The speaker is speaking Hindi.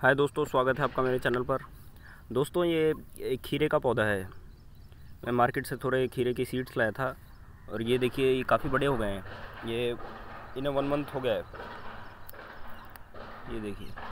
हाय दोस्तों स्वागत है आपका मेरे चैनल पर दोस्तों ये खीरे का पौधा है मैं मार्केट से थोड़े खीरे की सीड्स लाया था और ये देखिए ये काफ़ी बड़े हो गए हैं ये इन्हें वन मंथ हो गया है ये देखिए